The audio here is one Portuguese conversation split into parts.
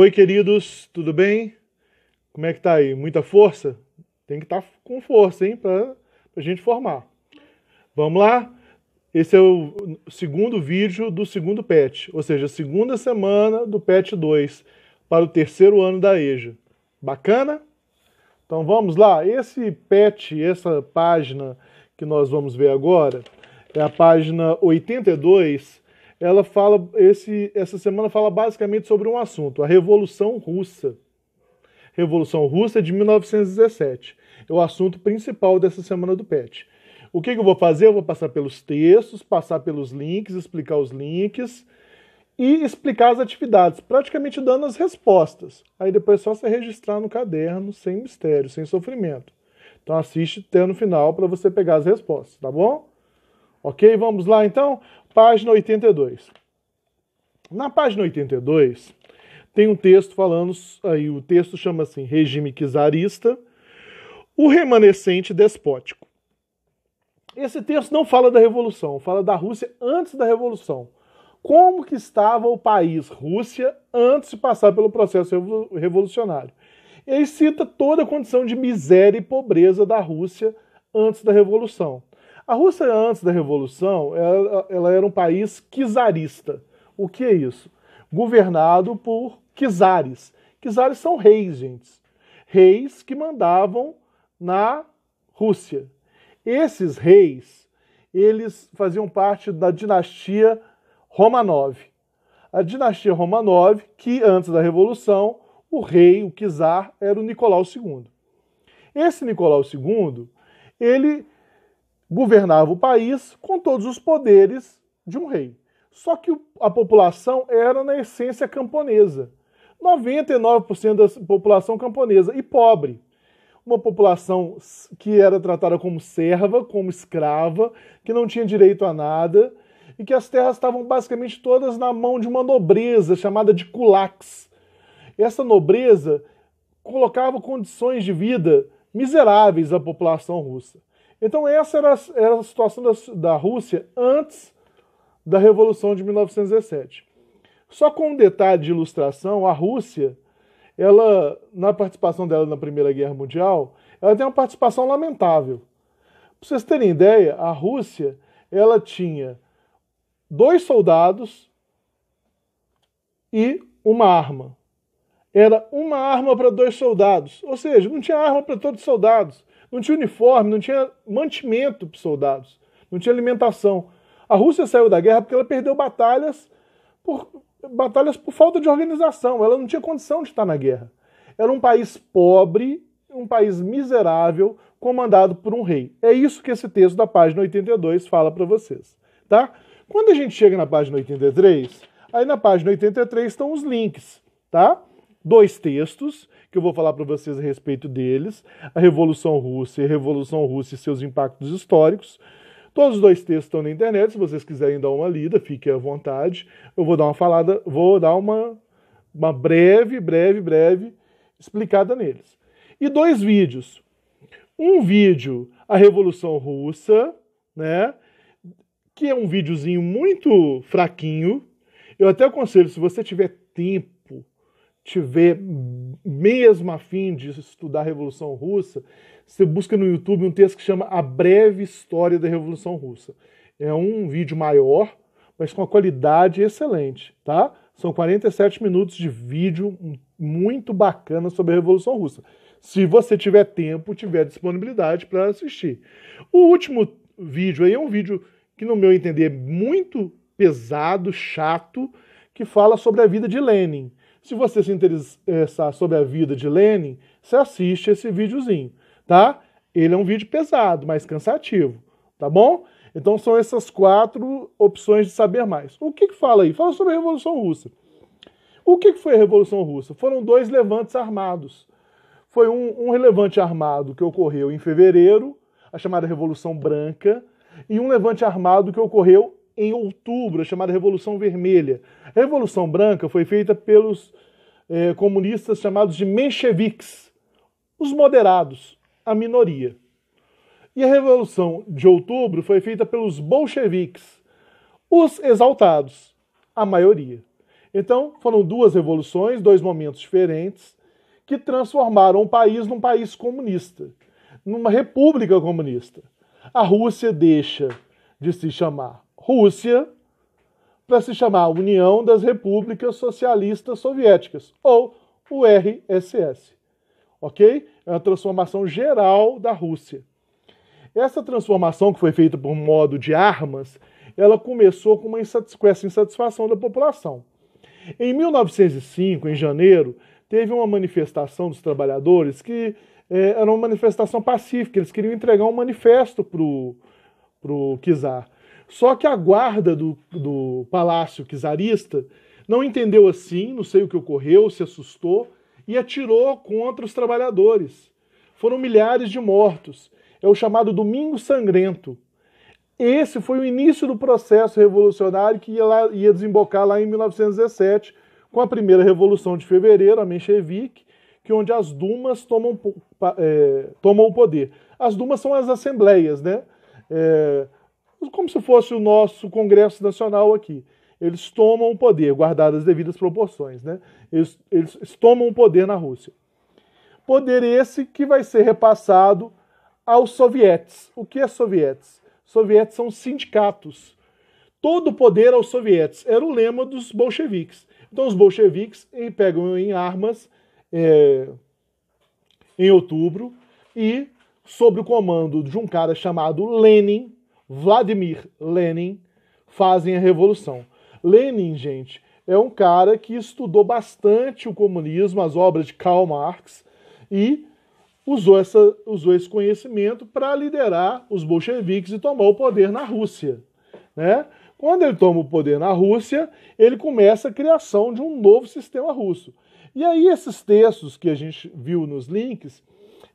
Oi, queridos, tudo bem? Como é que tá aí? Muita força? Tem que estar tá com força, hein, para a gente formar. Vamos lá? Esse é o segundo vídeo do segundo PET, ou seja, segunda semana do PET 2 para o terceiro ano da EJA. Bacana? Então vamos lá. Esse PET, essa página que nós vamos ver agora, é a página 82 ela fala esse, essa semana fala basicamente sobre um assunto, a Revolução Russa. Revolução Russa de 1917. É o assunto principal dessa semana do PET. O que, que eu vou fazer? Eu vou passar pelos textos, passar pelos links, explicar os links e explicar as atividades, praticamente dando as respostas. Aí depois é só você registrar no caderno, sem mistério, sem sofrimento. Então assiste até no final para você pegar as respostas, tá bom? Ok? Vamos lá então, página 82. Na página 82, tem um texto falando, aí o texto chama assim, regime czarista, o remanescente despótico. Esse texto não fala da Revolução, fala da Rússia antes da Revolução. Como que estava o país Rússia antes de passar pelo processo revolucionário? Ele cita toda a condição de miséria e pobreza da Rússia antes da Revolução. A Rússia, antes da Revolução, ela, ela era um país czarista. O que é isso? Governado por czares. Czares são reis, gente. Reis que mandavam na Rússia. Esses reis, eles faziam parte da dinastia Romanov. A dinastia Romanov, que antes da Revolução, o rei, o czar, era o Nicolau II. Esse Nicolau II, ele governava o país com todos os poderes de um rei. Só que a população era, na essência, camponesa. 99% da população camponesa e pobre. Uma população que era tratada como serva, como escrava, que não tinha direito a nada e que as terras estavam basicamente todas na mão de uma nobreza chamada de kulaks. Essa nobreza colocava condições de vida miseráveis à população russa. Então essa era, era a situação da, da Rússia antes da Revolução de 1917. Só com um detalhe de ilustração, a Rússia, ela na participação dela na Primeira Guerra Mundial, ela tem uma participação lamentável. Para vocês terem ideia, a Rússia, ela tinha dois soldados e uma arma. Era uma arma para dois soldados, ou seja, não tinha arma para todos os soldados. Não tinha uniforme, não tinha mantimento para os soldados, não tinha alimentação. A Rússia saiu da guerra porque ela perdeu batalhas por, batalhas por falta de organização. Ela não tinha condição de estar na guerra. Era um país pobre, um país miserável, comandado por um rei. É isso que esse texto da página 82 fala para vocês, tá? Quando a gente chega na página 83, aí na página 83 estão os links, tá? Dois textos que eu vou falar para vocês a respeito deles, a Revolução Russa e a Revolução Russa e seus impactos históricos. Todos os dois textos estão na internet, se vocês quiserem dar uma lida, fiquem à vontade. Eu vou dar uma falada, vou dar uma, uma breve, breve, breve explicada neles. E dois vídeos. Um vídeo, a Revolução Russa, né? Que é um videozinho muito fraquinho. Eu até aconselho, se você tiver tempo, tiver mesmo afim de estudar a Revolução Russa, você busca no YouTube um texto que chama A Breve História da Revolução Russa. É um vídeo maior, mas com a qualidade excelente, tá? São 47 minutos de vídeo muito bacana sobre a Revolução Russa. Se você tiver tempo, tiver disponibilidade para assistir. O último vídeo aí é um vídeo que, no meu entender, é muito pesado, chato, que fala sobre a vida de Lenin. Se você se interessar sobre a vida de Lenin, você assiste esse videozinho, tá? Ele é um vídeo pesado, mas cansativo, tá bom? Então são essas quatro opções de saber mais. O que, que fala aí? Fala sobre a Revolução Russa. O que, que foi a Revolução Russa? Foram dois levantes armados. Foi um, um levante armado que ocorreu em fevereiro, a chamada Revolução Branca, e um levante armado que ocorreu em outubro, a chamada Revolução Vermelha. A Revolução Branca foi feita pelos eh, comunistas chamados de mencheviques, os moderados, a minoria. E a Revolução de Outubro foi feita pelos bolcheviques, os exaltados, a maioria. Então, foram duas revoluções, dois momentos diferentes, que transformaram o país num país comunista, numa república comunista. A Rússia deixa de se chamar Rússia para se chamar União das Repúblicas Socialistas Soviéticas, ou URSS. Ok? É uma transformação geral da Rússia. Essa transformação que foi feita por modo de armas, ela começou com, uma com essa insatisfação da população. Em 1905, em janeiro, teve uma manifestação dos trabalhadores que eh, era uma manifestação pacífica. Eles queriam entregar um manifesto para o Kizar. Só que a guarda do, do palácio czarista não entendeu assim, não sei o que ocorreu, se assustou e atirou contra os trabalhadores. Foram milhares de mortos. É o chamado Domingo Sangrento. Esse foi o início do processo revolucionário que ia, lá, ia desembocar lá em 1917, com a primeira Revolução de Fevereiro, a Menchevique, que é onde as dumas tomam, é, tomam o poder. As dumas são as assembleias, né? É, como se fosse o nosso Congresso Nacional aqui. Eles tomam o poder, guardadas as devidas proporções, né? Eles, eles tomam o poder na Rússia. Poder esse que vai ser repassado aos sovietes. O que é sovietes? Sovietes são sindicatos. Todo poder aos sovietes. Era o lema dos bolcheviques. Então os bolcheviques pegam em armas é, em outubro e, sob o comando de um cara chamado Lenin, Vladimir Lenin fazem a revolução. Lenin, gente, é um cara que estudou bastante o comunismo, as obras de Karl Marx, e usou, essa, usou esse conhecimento para liderar os bolcheviques e tomar o poder na Rússia. Né? Quando ele toma o poder na Rússia, ele começa a criação de um novo sistema russo. E aí esses textos que a gente viu nos links,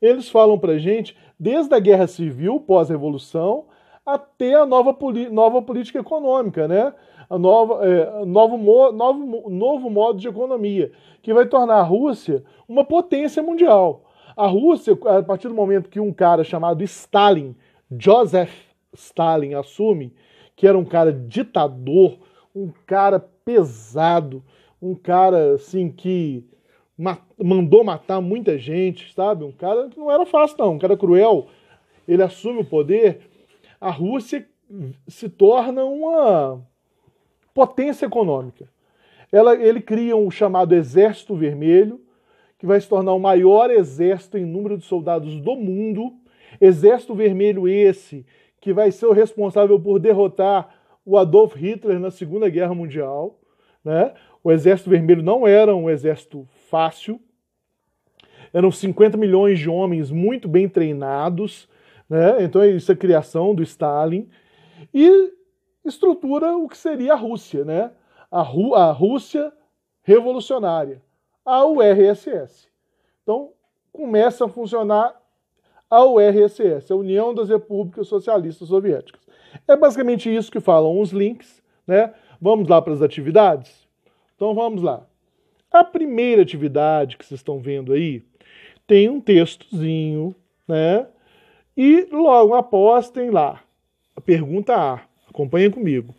eles falam para gente desde a guerra civil pós-revolução até a nova, nova política econômica, né? A nova, é, novo, novo, novo modo de economia, que vai tornar a Rússia uma potência mundial. A Rússia, a partir do momento que um cara chamado Stalin, Joseph Stalin, assume, que era um cara ditador, um cara pesado, um cara assim que mandou matar muita gente, sabe? Um cara que não era fácil, não, um cara cruel. Ele assume o poder, a Rússia se torna uma potência econômica. Ela, ele cria o chamado Exército Vermelho, que vai se tornar o maior exército em número de soldados do mundo. Exército Vermelho esse que vai ser o responsável por derrotar o Adolf Hitler na Segunda Guerra Mundial. Né? O Exército Vermelho não era um exército fácil. Eram 50 milhões de homens muito bem treinados, né? Então é isso, a criação do Stalin. E estrutura o que seria a Rússia, né? a, Ru a Rússia revolucionária, a URSS. Então começa a funcionar a URSS, a União das Repúblicas Socialistas Soviéticas. É basicamente isso que falam os links, né? Vamos lá para as atividades? Então vamos lá. A primeira atividade que vocês estão vendo aí tem um textozinho, né? E logo após tem lá a pergunta A. Acompanha comigo.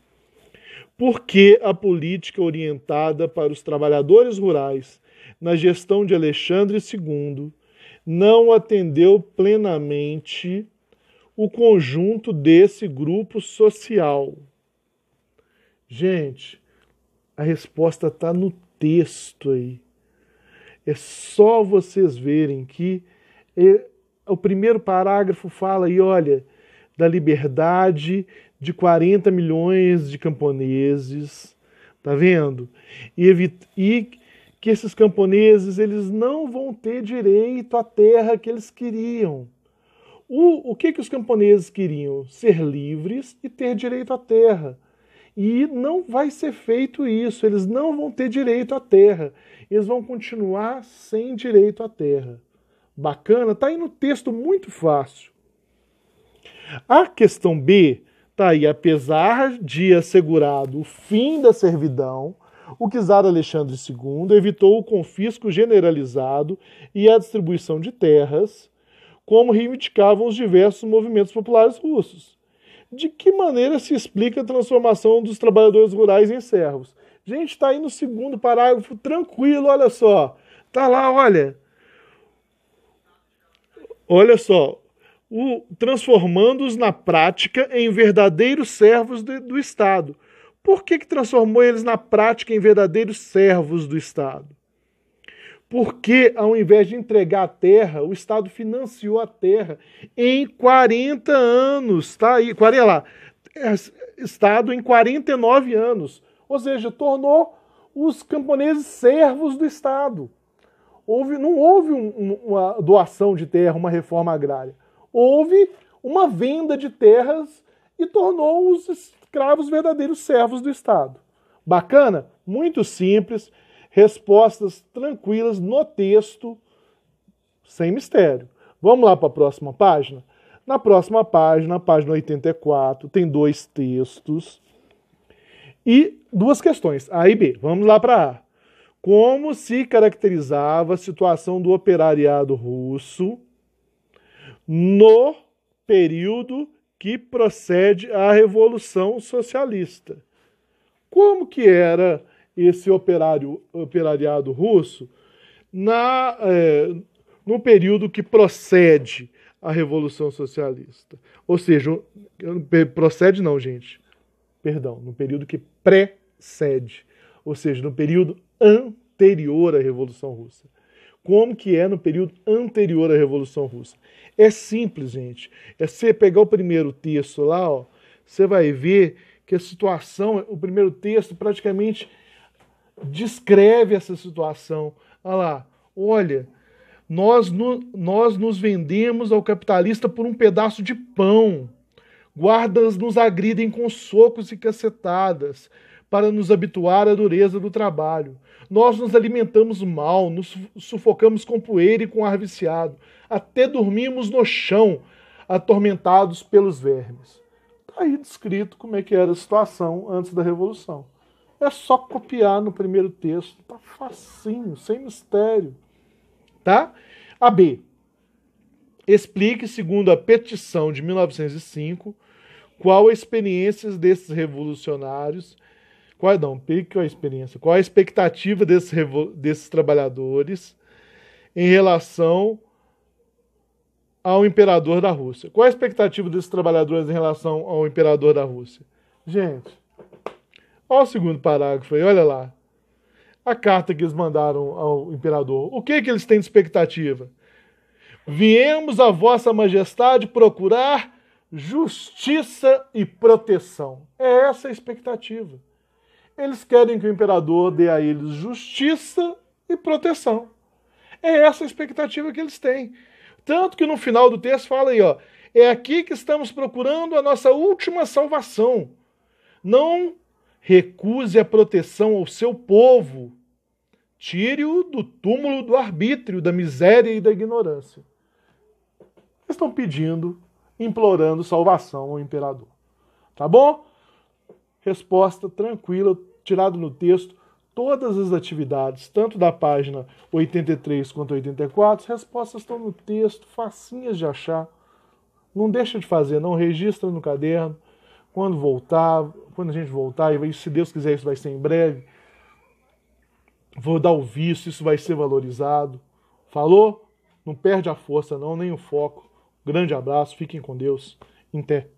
Por que a política orientada para os trabalhadores rurais na gestão de Alexandre II não atendeu plenamente o conjunto desse grupo social? Gente, a resposta está no texto aí. É só vocês verem que é, o primeiro parágrafo fala e olha da liberdade de 40 milhões de camponeses, tá vendo? E, e que esses camponeses eles não vão ter direito à terra que eles queriam. O, o que, que os camponeses queriam? Ser livres e ter direito à terra. E não vai ser feito isso, eles não vão ter direito à terra. Eles vão continuar sem direito à terra bacana, tá aí no texto muito fácil. A questão B tá aí, apesar de assegurado o fim da servidão, o czar Alexandre II evitou o confisco generalizado e a distribuição de terras, como reivindicavam os diversos movimentos populares russos. De que maneira se explica a transformação dos trabalhadores rurais em servos? Gente, está aí no segundo parágrafo, tranquilo, olha só. Tá lá, olha, Olha só, transformando-os na prática em verdadeiros servos de, do Estado. Por que, que transformou eles na prática em verdadeiros servos do Estado? Porque, ao invés de entregar a terra, o Estado financiou a terra em 40 anos. Tá aí, olha lá. É, Estado em 49 anos. Ou seja, tornou os camponeses servos do Estado houve, não houve um, uma doação de terra, uma reforma agrária. Houve uma venda de terras e tornou os escravos verdadeiros servos do Estado. Bacana? Muito simples, respostas tranquilas no texto, sem mistério. Vamos lá para a próxima página? Na próxima página, página 84, tem dois textos e duas questões, A e B. Vamos lá para A como se caracterizava a situação do operariado russo no período que procede à Revolução Socialista. Como que era esse operário, operariado russo na, é, no período que procede à Revolução Socialista? Ou seja, procede não, gente. Perdão, no período que precede, ou seja, no período anterior à Revolução Russa. Como que é no período anterior à Revolução Russa? É simples, gente. É você pegar o primeiro texto lá, ó, você vai ver que a situação, o primeiro texto praticamente descreve essa situação. Olha lá, olha, nós, no, nós nos vendemos ao capitalista por um pedaço de pão. Guardas nos agridem com socos e cacetadas para nos habituar à dureza do trabalho. Nós nos alimentamos mal, nos sufocamos com poeira e com ar viciado, até dormimos no chão, atormentados pelos vermes. Está aí descrito como é que era a situação antes da Revolução. É só copiar no primeiro texto, tá facinho, sem mistério. Tá? A B. Explique, segundo a petição de 1905, qual experiências desses revolucionários qual é, Qual é a experiência? Qual é a expectativa desses, desses trabalhadores em relação ao imperador da Rússia? Qual é a expectativa desses trabalhadores em relação ao imperador da Rússia? Gente, olha o segundo parágrafo aí, olha lá. A carta que eles mandaram ao imperador. O que, que eles têm de expectativa? Viemos a Vossa Majestade procurar justiça e proteção. É essa a expectativa. Eles querem que o imperador dê a eles justiça e proteção. É essa a expectativa que eles têm. Tanto que no final do texto fala aí, ó, é aqui que estamos procurando a nossa última salvação. Não recuse a proteção ao seu povo. Tire-o do túmulo do arbítrio, da miséria e da ignorância. Eles estão pedindo, implorando salvação ao imperador. Tá bom? resposta tranquila, tirado no texto, todas as atividades, tanto da página 83 quanto 84, respostas estão no texto, facinhas de achar. Não deixa de fazer, não registra no caderno. Quando voltar, quando a gente voltar, e se Deus quiser, isso vai ser em breve. Vou dar o visto, isso vai ser valorizado. Falou? Não perde a força, não, nem o foco. Grande abraço, fiquem com Deus. Até.